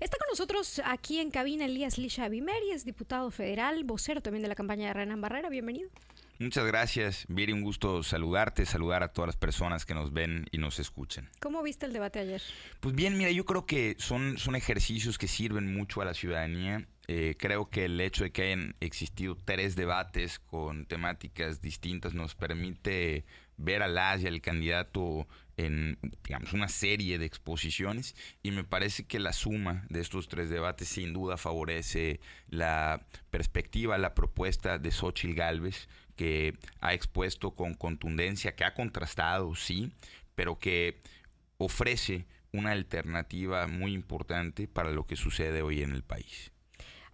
Está con nosotros aquí en cabina Elías Lisha Bimeri, es diputado federal, vocero también de la campaña de Renan Barrera. Bienvenido. Muchas gracias, Viri. Un gusto saludarte, saludar a todas las personas que nos ven y nos escuchen. ¿Cómo viste el debate ayer? Pues bien, mira, yo creo que son, son ejercicios que sirven mucho a la ciudadanía. Eh, creo que el hecho de que hayan existido tres debates con temáticas distintas nos permite ver a Lazio, y candidato en, una serie de exposiciones y me parece que la suma de estos tres debates sin duda favorece la perspectiva, la propuesta de Xochitl Galvez, que ha expuesto con contundencia, que ha contrastado, sí, pero que ofrece una alternativa muy importante para lo que sucede hoy en el país.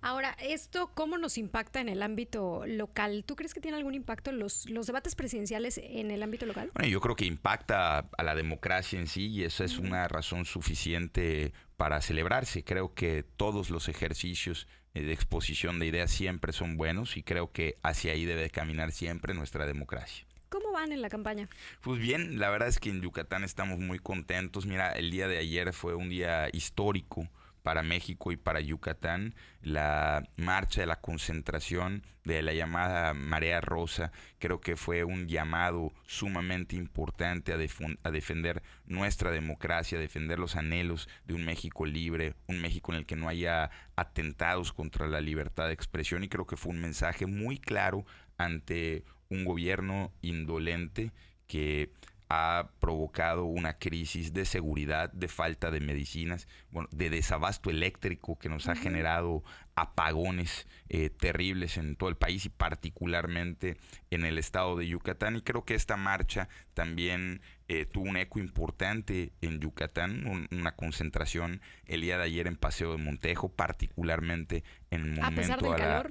Ahora, ¿esto cómo nos impacta en el ámbito local? ¿Tú crees que tiene algún impacto los, los debates presidenciales en el ámbito local? Bueno, yo creo que impacta a la democracia en sí y esa es una razón suficiente para celebrarse. Creo que todos los ejercicios de exposición de ideas siempre son buenos y creo que hacia ahí debe caminar siempre nuestra democracia. ¿Cómo van en la campaña? Pues bien, la verdad es que en Yucatán estamos muy contentos. Mira, el día de ayer fue un día histórico para México y para Yucatán la marcha de la concentración de la llamada Marea Rosa. Creo que fue un llamado sumamente importante a, defender nuestra democracia, a defender los anhelos de un México libre, un México en el que no haya atentados contra la libertad de expresión y creo que fue un mensaje muy claro ante un gobierno indolente que ha provocado una crisis de seguridad, de falta de medicinas, bueno, de desabasto eléctrico que nos ha generado apagones eh, terribles en todo el país y particularmente en el estado de Yucatán. Y creo que esta marcha también eh, tuvo un eco importante en Yucatán, una concentración el día de ayer en Paseo de Montejo, particularmente en el eh, monumento a, la,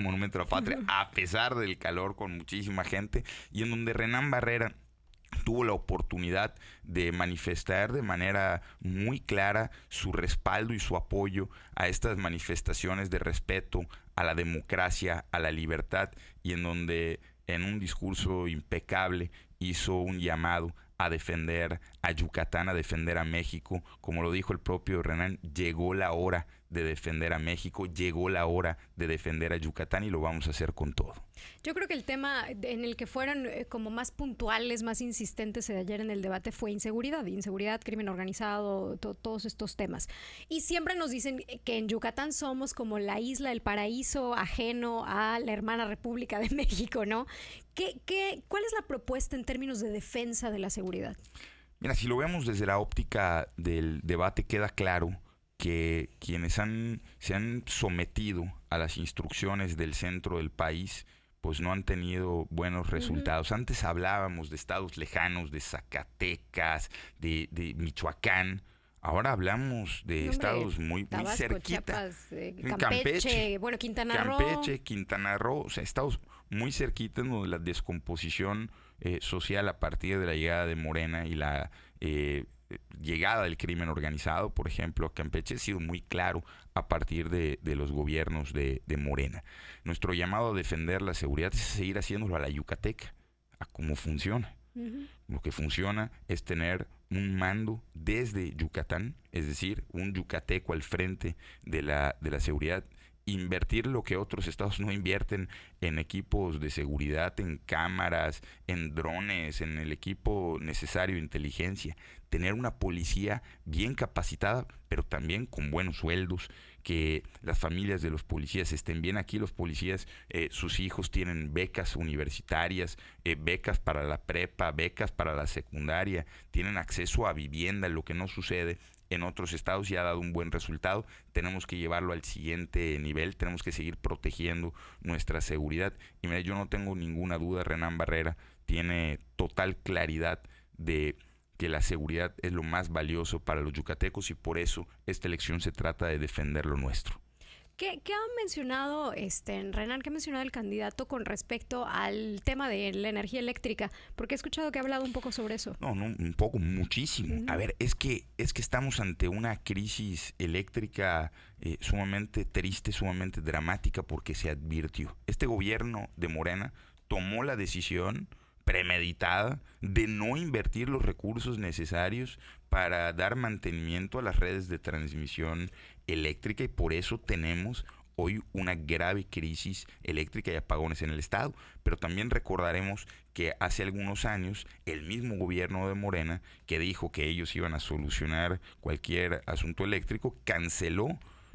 monumento patria, a pesar del calor con muchísima gente y en donde Renán Barrera tuvo la oportunidad de manifestar de manera muy clara su respaldo y su apoyo a estas manifestaciones de respeto a la democracia, a la libertad, y en donde en un discurso impecable hizo un llamado a defender a Yucatán, a defender a México. Como lo dijo el propio Renan, llegó la hora de defender a México, llegó la hora de defender a Yucatán y lo vamos a hacer con todo. Yo creo que el tema en el que fueron eh, como más puntuales, más insistentes de ayer en el debate fue inseguridad, inseguridad, crimen organizado, todos estos temas. Y siempre nos dicen que en Yucatán somos como la isla, el paraíso ajeno a la hermana República de México, ¿no? ¿Qué, cuál es la propuesta en términos de defensa de la seguridad? Mira, si lo vemos desde la óptica del debate, queda claro que quienes han, se han sometido a las instrucciones del centro del país, pues no han tenido buenos resultados. Antes hablábamos de estados lejanos, de Zacatecas, de, Michoacán. Ahora hablamos de estados muy, cerquitos cerquita. Eh, Campeche, bueno, Quintana Roo. Campeche, Quintana Roo, o sea, estados muy cerquitas donde la descomposición eh, social a partir de la llegada de Morena y la eh, eh, llegada del crimen organizado, por ejemplo, a Campeche ha sido muy claro a partir de, los gobiernos de, Morena. Nuestro llamado a defender la seguridad es seguir haciéndolo a la Yucateca, a cómo funciona. Lo que funciona es tener un mando desde Yucatán, es decir, un yucateco al frente de la, de la seguridad invertir lo que otros estados no invierten en equipos de seguridad, en cámaras, en drones, en el equipo necesario, inteligencia. Tener una policía bien capacitada, pero también con buenos sueldos, que las familias de los policías estén bien aquí. Los policías, eh, sus hijos tienen becas universitarias, eh, becas para la prepa, becas para la secundaria, tienen acceso a vivienda, lo que no sucede en otros estados y ha dado un buen resultado. Tenemos que llevarlo al siguiente nivel, tenemos que seguir protegiendo nuestra seguridad. Y mira, yo no tengo ninguna duda, Renan Barrera tiene total claridad de que la seguridad es lo más valioso para los yucatecos y por eso esta elección se trata de defender lo nuestro. ¿Qué, ha mencionado, este, Renan, qué ha mencionado el candidato con respecto al tema de la energía eléctrica? Porque he escuchado que ha hablado un poco sobre eso. No, no, un poco, muchísimo. A ver, es que, es que estamos ante una crisis eléctrica eh, sumamente triste, sumamente dramática, porque se advirtió. Este gobierno de Morena tomó la decisión premeditada de no invertir los recursos necesarios para dar mantenimiento a las redes de transmisión eléctrica y por eso tenemos hoy una grave crisis eléctrica y apagones en el Estado. Pero también recordaremos que hace algunos años el mismo gobierno de Morena, que dijo que ellos iban a solucionar cualquier asunto eléctrico, canceló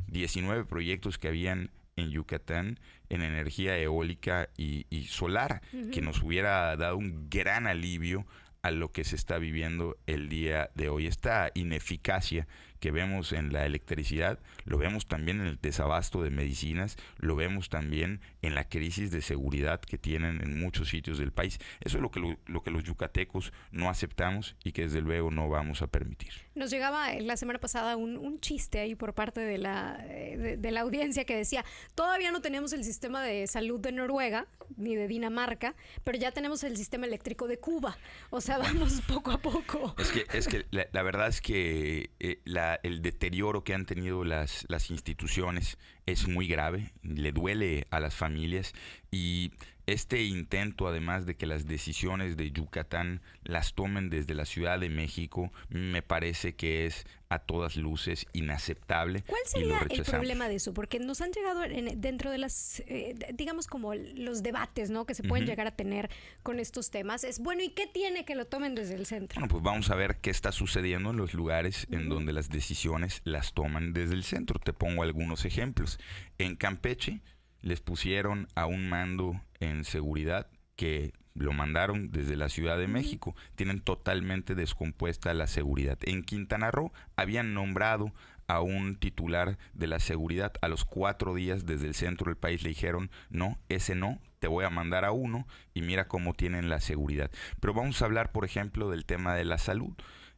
19 proyectos que habían en Yucatán en energía eólica y, solar, que nos hubiera dado un gran alivio a lo que se está viviendo el día de hoy. Esta ineficacia que vemos en la electricidad, lo vemos también en el desabasto de medicinas, lo vemos también en la crisis de seguridad que tienen en muchos sitios del país. Eso es lo que, lo, que los yucatecos no aceptamos y que desde luego no vamos a permitir. Nos llegaba eh, la semana pasada un, chiste ahí por parte de la, eh, de la audiencia que decía, todavía no tenemos el sistema de salud de Noruega ni de Dinamarca, pero ya tenemos el sistema eléctrico de Cuba. O sea, vamos poco a poco. Es que, es que la, verdad es que eh, el deterioro que han tenido las, las instituciones es muy grave, le duele a las familias y este intento, además de que las decisiones de Yucatán las tomen desde la Ciudad de México, me parece que es a todas luces inaceptable. ¿Cuál sería el problema de eso? Porque nos han llegado dentro de las, eh, digamos como los debates, ¿no? Que se pueden llegar a tener con estos temas. Es bueno, ¿y qué tiene que lo tomen desde el centro? Bueno, pues vamos a ver qué está sucediendo en los lugares en donde las decisiones las toman desde el centro. Te pongo algunos ejemplos. En Campeche les pusieron a un mando en seguridad que lo mandaron desde la Ciudad de México. Tienen totalmente descompuesta la seguridad. En Quintana Roo habían nombrado a un titular de la seguridad. A los cuatro días desde el centro del país le dijeron, no, ese no, te voy a mandar a uno y mira cómo tienen la seguridad. Pero vamos a hablar, por ejemplo, del tema de la salud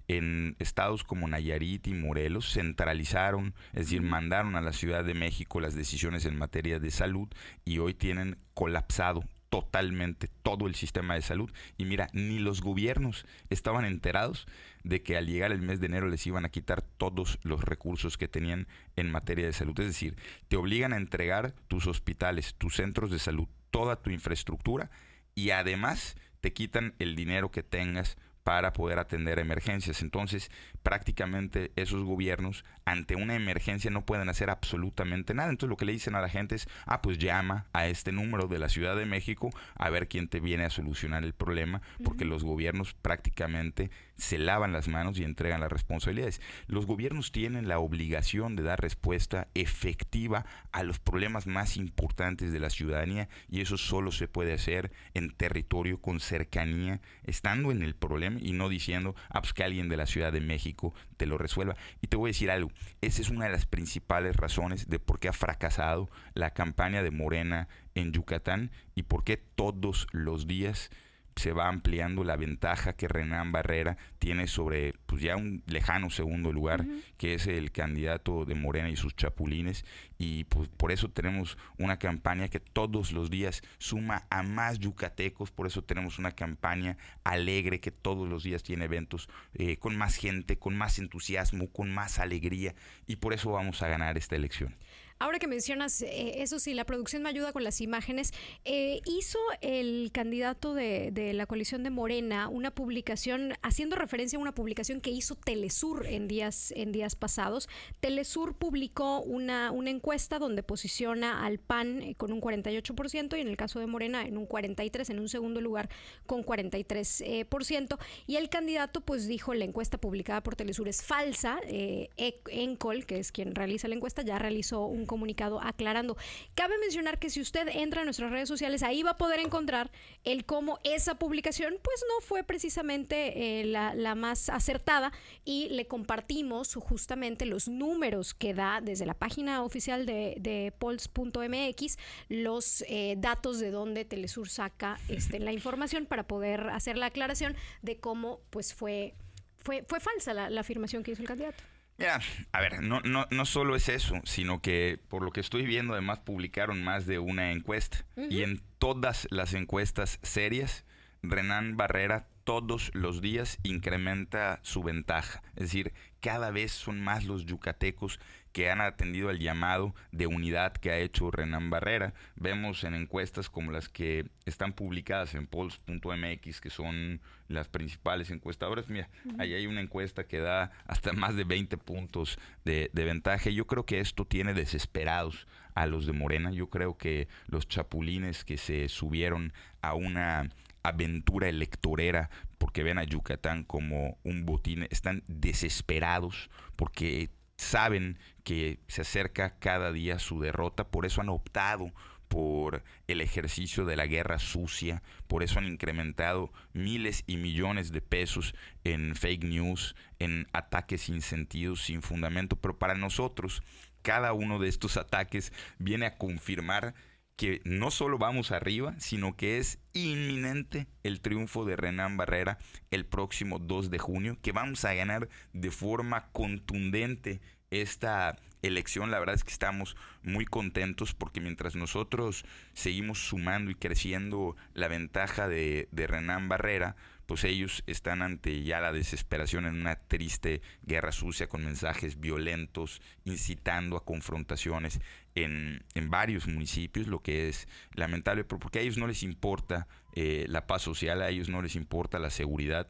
en estados como Nayarit y Morelos centralizaron, es decir, mandaron a la Ciudad de México las decisiones en materia de salud y hoy tienen colapsado totalmente todo el sistema de salud. Y mira, ni los gobiernos estaban enterados de que al llegar el mes de enero les iban a quitar todos los recursos que tenían en materia de salud. Es decir, te obligan a entregar tus hospitales, tus centros de salud, toda tu infraestructura y además te quitan el dinero que tengas para poder atender emergencias. Entonces, prácticamente esos gobiernos ante una emergencia no pueden hacer absolutamente nada. Entonces, lo que le dicen a la gente es, ah, pues llama a este número de la Ciudad de México a ver quién te viene a solucionar el problema, porque los gobiernos prácticamente se lavan las manos y entregan las responsabilidades. Los gobiernos tienen la obligación de dar respuesta efectiva a los problemas más importantes de la ciudadanía y eso solo se puede hacer en territorio con cercanía, estando en el problema y no diciendo, ah, pues, que alguien de la Ciudad de México te lo resuelva. Y te voy a decir algo, esa es una de las principales razones de por qué ha fracasado la campaña de Morena en Yucatán y por qué todos los días se va ampliando la ventaja que Renan Barrera tiene sobre pues ya un lejano segundo lugar que es el candidato de Morena y sus chapulines y pues por eso tenemos una campaña que todos los días suma a más yucatecos por eso tenemos una campaña alegre que todos los días tiene eventos eh, con más gente con más entusiasmo con más alegría y por eso vamos a ganar esta elección. Ahora que mencionas, eh, eso sí, la producción me ayuda con las imágenes. Eh, hizo el candidato de, la coalición de Morena una publicación, haciendo referencia a una publicación que hizo Telesur en días, en días pasados. Telesur publicó una, una encuesta donde posiciona al PAN eh, con un 48% y en el caso de Morena en un 43%, en un segundo lugar con 43%. Y el candidato pues dijo, la encuesta publicada por Telesur es falsa. Encol, que es quien realiza la encuesta, ya realizó un comunicado aclarando. Cabe mencionar que si usted entra a nuestras redes sociales, ahí va a poder encontrar el cómo esa publicación pues no fue precisamente eh, la, más acertada y le compartimos justamente los números que da desde la página oficial de, pols.mx los eh, datos de donde Telesur saca este, la información para poder hacer la aclaración de cómo pues fue, fue, fue falsa la afirmación que hizo el candidato. Mira, a ver, no, no, solo es eso, sino que por lo que estoy viendo, además publicaron más de una encuesta. Y en todas las encuestas serias Renan Barrera todos los días incrementa su ventaja. Es decir, cada vez son más los yucatecos que han atendido al llamado de unidad que ha hecho Renan Barrera. Vemos en encuestas como las que están publicadas en polls.mx, que son las principales encuestadoras. Mira, ahí hay una encuesta que da hasta más de 20 puntos de ventaja. Yo creo que esto tiene desesperados a los de Morena. Yo creo que los chapulines que se subieron a una aventura electorera porque ven a Yucatán como un botín, están desesperados porque saben que se acerca cada día su derrota, por eso han optado por el ejercicio de la guerra sucia, por eso han incrementado miles y millones de pesos en fake news, en ataques sin sentido, sin fundamento, pero para nosotros cada uno de estos ataques viene a confirmar que no solo vamos arriba, sino que es inminente el triunfo de Renan Barrera el próximo 2 de junio, que vamos a ganar de forma contundente esta elección. La verdad es que estamos muy contentos porque mientras nosotros seguimos sumando y creciendo la ventaja de, de Renan Barrera, pues, ellos están ante ya la desesperación en una triste guerra sucia con mensajes violentos, incitando a confrontaciones en, varios municipios, lo que es lamentable, pero porque a ellos no les importa eh, la paz social, a ellos no les importa la seguridad.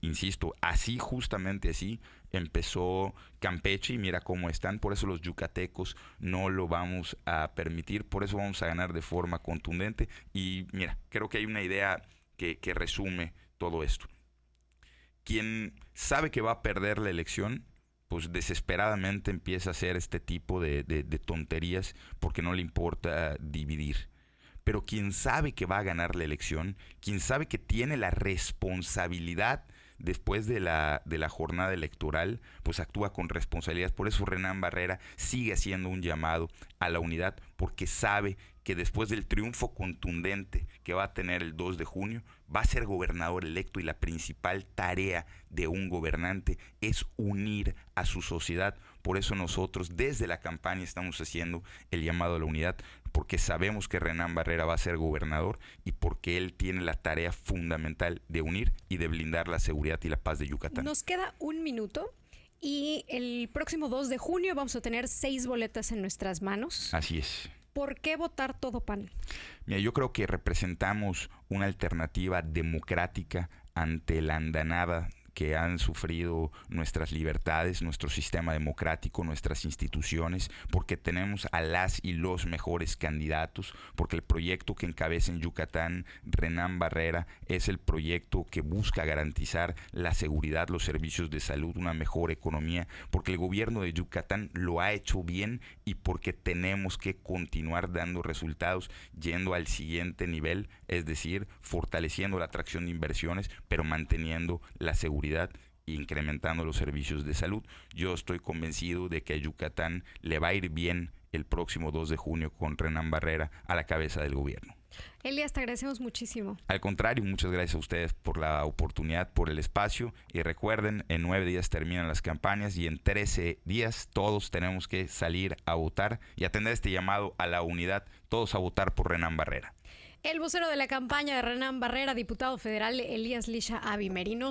Insisto, así, justamente así, empezó Campeche y mira cómo están. Por eso los yucatecos no lo vamos a permitir, por eso vamos a ganar de forma contundente. Y mira, creo que hay una idea que resume todo esto. Quien sabe que va a perder la elección, pues desesperadamente empieza a hacer este tipo de, tonterías porque no le importa dividir. Pero quien sabe que va a ganar la elección, quien sabe que tiene la responsabilidad después de la, de la jornada electoral, pues actúa con responsabilidad. Por eso Renan Barrera sigue haciendo un llamado a la unidad porque sabe que después del triunfo contundente que va a tener el 2 de junio, va a ser gobernador electo y la principal tarea de un gobernante es unir a su sociedad. Por eso nosotros desde la campaña estamos haciendo el llamado a la unidad porque sabemos que Renan Barrera va a ser gobernador y porque él tiene la tarea fundamental de unir y de blindar la seguridad y la paz de Yucatán. Nos queda un minuto. Y el próximo 2 de junio vamos a tener seis boletas en nuestras manos. Así es. ¿Por qué votar todo pan? Mira, yo creo que representamos una alternativa democrática ante la andanada que han sufrido nuestras libertades, nuestro sistema democrático, nuestras instituciones, porque tenemos a las y los mejores candidatos, porque el proyecto que encabeza en Yucatán Renan Barrera es el proyecto que busca garantizar la seguridad, los servicios de salud, una mejor economía, porque el gobierno de Yucatán lo ha hecho bien y porque tenemos que continuar dando resultados yendo al siguiente nivel, es decir, fortaleciendo la atracción de inversiones, pero manteniendo la seguridad y incrementando los servicios de salud. Yo estoy convencido de que a Yucatán le va a ir bien el próximo 2 de junio con Renan Barrera a la cabeza del gobierno. Elías, te agradecemos muchísimo. Al contrario, muchas gracias a ustedes por la oportunidad, por el espacio. Y recuerden, en nueve días terminan las campañas y en trece días todos tenemos que salir a votar y atender este llamado a la unidad, todos a votar por Renan Barrera. El vocero de la campaña de Renan Barrera, diputado federal Elías Lisha Abimerino.